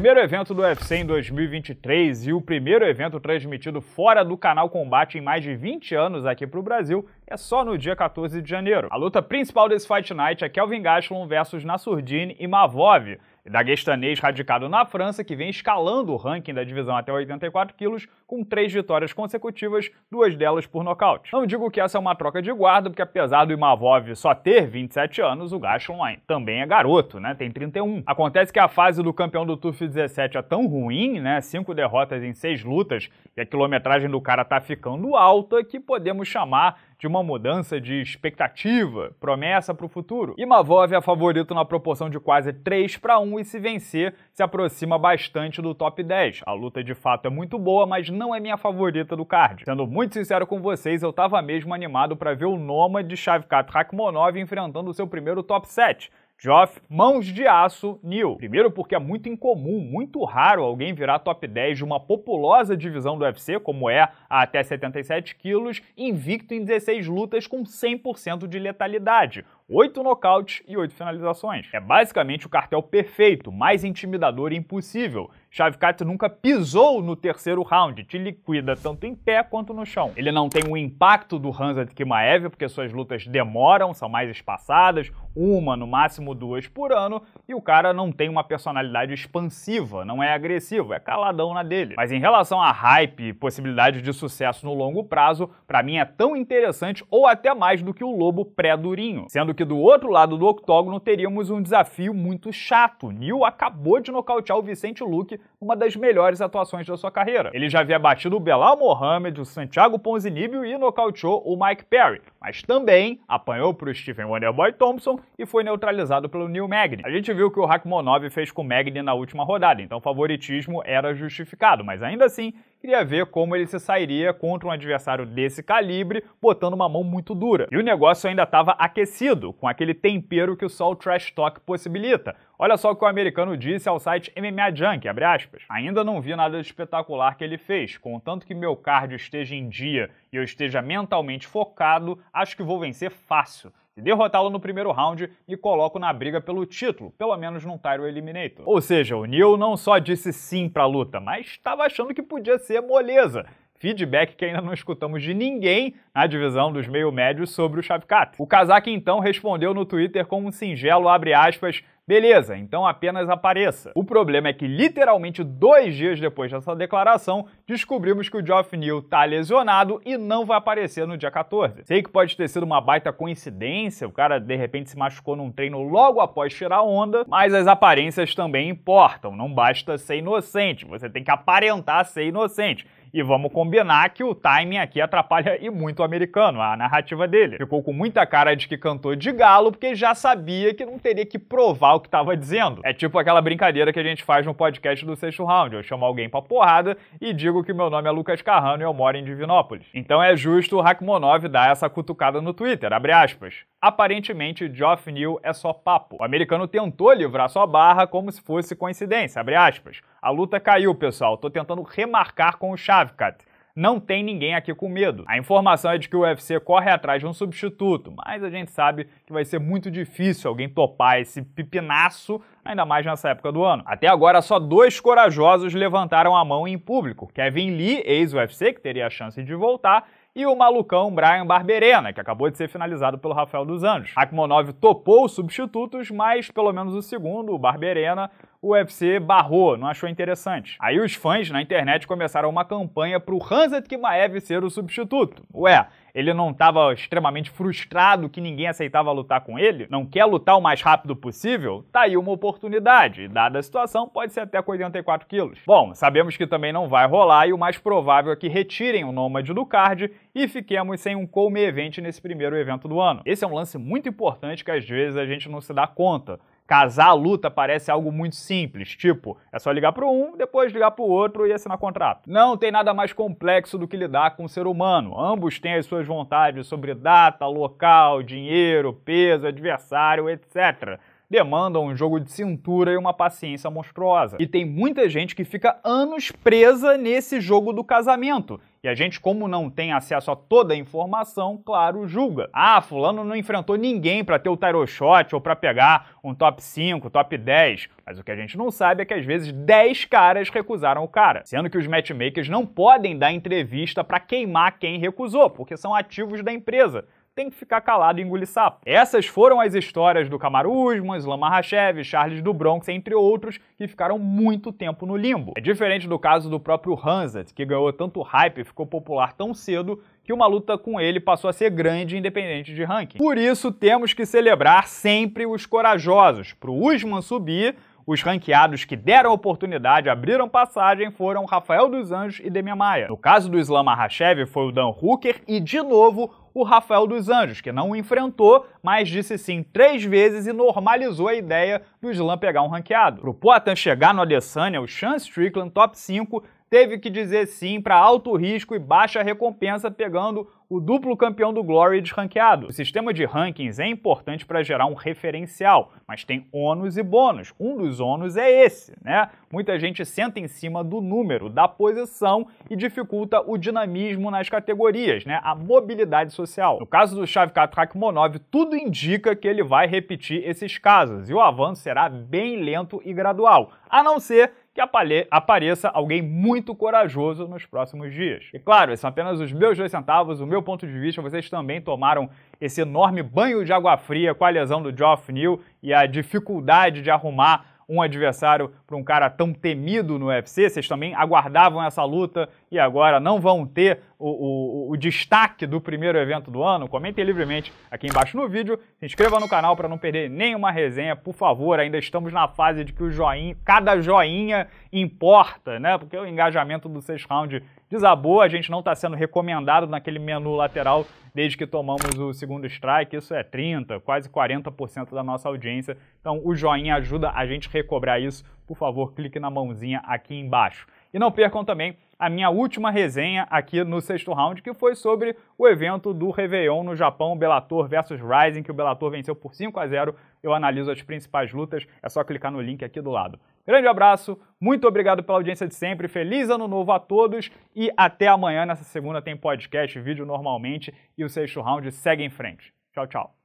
primeiro evento do UFC em 2023 e o primeiro evento transmitido fora do canal Combate em mais de 20 anos aqui para o Brasil é só no dia 14 de janeiro. A luta principal desse Fight Night é Kelvin Gastelum versus Nasurdine e Mavov, daguestanês radicado na França, que vem escalando o ranking da divisão até 84 quilos, com três vitórias consecutivas, duas delas por nocaute. Não digo que essa é uma troca de guarda, porque apesar do Imavov só ter 27 anos, o Gashlon também é garoto, né? Tem 31. Acontece que a fase do campeão do TUF 17 é tão ruim, né? Cinco derrotas em seis lutas, e a quilometragem do cara tá ficando alta, que podemos chamar de uma mudança de expectativa, promessa para o futuro. Imavov é é favorito na proporção de quase 3 para 1 e se vencer, se aproxima bastante do top 10. A luta de fato é muito boa, mas não é minha favorita do card. Sendo muito sincero com vocês, eu estava mesmo animado para ver o Noma de Shavkat Rakhmonov enfrentando o seu primeiro top 7 Geoff, mãos de aço, Neil. Primeiro porque é muito incomum, muito raro alguém virar top 10 de uma populosa divisão do UFC, como é a até 77 quilos, invicto em 16 lutas com 100% de letalidade 8 nocautes e 8 finalizações. É basicamente o cartel perfeito, mais intimidador e impossível. Chavkat nunca pisou no terceiro round, te liquida tanto em pé quanto no chão. Ele não tem o impacto do de Kimaev, porque suas lutas demoram, são mais espaçadas, uma, no máximo duas por ano, e o cara não tem uma personalidade expansiva, não é agressivo, é caladão na dele. Mas em relação a hype e possibilidade de sucesso no longo prazo, para mim é tão interessante ou até mais do que o Lobo pré-durinho, sendo que do outro lado do octógono teríamos um desafio muito chato. Neil acabou de nocautear o Vicente Luque uma das melhores atuações da sua carreira. Ele já havia batido o Belal Mohamed, o Santiago Ponzinibbio e nocauteou o Mike Perry, mas também apanhou para o Stephen Wonderboy Thompson e foi neutralizado pelo Neil Magny. A gente viu que o Rakhmonov fez com o Magny na última rodada, então o favoritismo era justificado, mas ainda assim Queria ver como ele se sairia contra um adversário desse calibre, botando uma mão muito dura. E o negócio ainda estava aquecido, com aquele tempero que só o Trash Talk possibilita. Olha só o que o americano disse ao site MMA Junk, abre aspas. Ainda não vi nada de espetacular que ele fez, contanto que meu cardio esteja em dia e eu esteja mentalmente focado, acho que vou vencer fácil. Se derrotá-lo no primeiro round, me coloco na briga pelo título, pelo menos num Tyro Eliminator. Ou seja, o Neil não só disse sim pra luta, mas estava achando que podia ser moleza feedback que ainda não escutamos de ninguém na divisão dos meio-médios sobre o Shavkat. O Kazaki então respondeu no Twitter com um singelo abre aspas Beleza, então apenas apareça. O problema é que literalmente dois dias depois dessa declaração, descobrimos que o Geoff Neal tá lesionado e não vai aparecer no dia 14. Sei que pode ter sido uma baita coincidência, o cara de repente se machucou num treino logo após tirar onda, mas as aparências também importam, não basta ser inocente, você tem que aparentar ser inocente. E vamos combinar que o timing aqui atrapalha e muito o americano, a narrativa dele. Ficou com muita cara de que cantou de galo porque já sabia que não teria que provar o que tava dizendo. É tipo aquela brincadeira que a gente faz no podcast do sexto round. Eu chamo alguém pra porrada e digo que meu nome é Lucas Carrano e eu moro em Divinópolis. Então é justo o Rakhmonov dar essa cutucada no Twitter, abre aspas. Aparentemente, Geoff Neal é só papo. O americano tentou livrar sua barra como se fosse coincidência, abre aspas. A luta caiu, pessoal. Tô tentando remarcar com o Shavkat não tem ninguém aqui com medo. A informação é de que o UFC corre atrás de um substituto, mas a gente sabe que vai ser muito difícil alguém topar esse pipinaço, ainda mais nessa época do ano. Até agora, só dois corajosos levantaram a mão em público. Kevin Lee, ex-UFC, que teria a chance de voltar, e o malucão Brian Barberena, que acabou de ser finalizado pelo Rafael dos Anjos. Akhmonov topou os substitutos, mas pelo menos o segundo, o Barberena, o UFC barrou, não achou interessante. Aí os fãs na internet começaram uma campanha pro Hanzat Kimaev ser o substituto. Ué, ele não estava extremamente frustrado que ninguém aceitava lutar com ele? Não quer lutar o mais rápido possível? Tá aí uma oportunidade. Dada a situação, pode ser até com 84 quilos. Bom, sabemos que também não vai rolar e o mais provável é que retirem o Nômade do card e fiquemos sem um come Event nesse primeiro evento do ano. Esse é um lance muito importante que às vezes a gente não se dá conta casar a luta parece algo muito simples, tipo, é só ligar para um, depois ligar para o outro e assinar contrato. Não tem nada mais complexo do que lidar com o ser humano. Ambos têm as suas vontades sobre data, local, dinheiro, peso, adversário, etc demandam um jogo de cintura e uma paciência monstruosa. E tem muita gente que fica anos presa nesse jogo do casamento. E a gente, como não tem acesso a toda a informação, claro, julga. Ah, fulano não enfrentou ninguém para ter o Tyro Shot ou para pegar um top 5, top 10. Mas o que a gente não sabe é que às vezes 10 caras recusaram o cara. Sendo que os matchmakers não podem dar entrevista para queimar quem recusou, porque são ativos da empresa tem que ficar calado e engolir sapo. Essas foram as histórias do Camaruzman, Islam Mahashev, Charles do Bronx, entre outros, que ficaram muito tempo no limbo. É diferente do caso do próprio Hansard, que ganhou tanto hype e ficou popular tão cedo que uma luta com ele passou a ser grande independente de ranking. Por isso, temos que celebrar sempre os corajosos. Para o Usman subir, os ranqueados que deram a oportunidade, abriram passagem, foram Rafael dos Anjos e Demian Maia. No caso do Islam Makhachev, foi o Dan Hooker e, de novo, o Rafael dos Anjos, que não o enfrentou, mas disse sim três vezes e normalizou a ideia do Islam pegar um ranqueado. Pro Poatan chegar no Adesanya, o Sean Strickland, top 5, teve que dizer sim para alto risco e baixa recompensa, pegando o duplo campeão do Glory desranqueado. O sistema de rankings é importante para gerar um referencial, mas tem ônus e bônus. Um dos ônus é esse, né? Muita gente senta em cima do número, da posição e dificulta o dinamismo nas categorias, né? A mobilidade social. No caso do Shavkat Rakhmonov, tudo indica que ele vai repetir esses casos e o avanço será bem lento e gradual, a não ser que apareça alguém muito corajoso nos próximos dias. E claro, esses são apenas os meus dois centavos, o meu ponto de vista. Vocês também tomaram esse enorme banho de água fria com a lesão do Geoff New e a dificuldade de arrumar um adversário para um cara tão temido no UFC. Vocês também aguardavam essa luta e agora não vão ter o, o, o destaque do primeiro evento do ano. Comentem livremente aqui embaixo no vídeo. Se inscreva no canal para não perder nenhuma resenha, por favor. Ainda estamos na fase de que o joinha, cada joinha importa, né? Porque o engajamento do sexto round desabou, a gente não está sendo recomendado naquele menu lateral desde que tomamos o segundo strike, isso é 30, quase 40% da nossa audiência. Então o joinha ajuda a gente recobrar isso. Por favor, clique na mãozinha aqui embaixo. E não percam também a minha última resenha aqui no sexto round, que foi sobre o evento do Réveillon no Japão, Bellator versus Rising, que o Bellator venceu por 5 a 0. Eu analiso as principais lutas, é só clicar no link aqui do lado. Grande abraço, muito obrigado pela audiência de sempre, feliz ano novo a todos e até amanhã. Nessa segunda tem podcast, vídeo normalmente e o sexto round segue em frente. Tchau, tchau.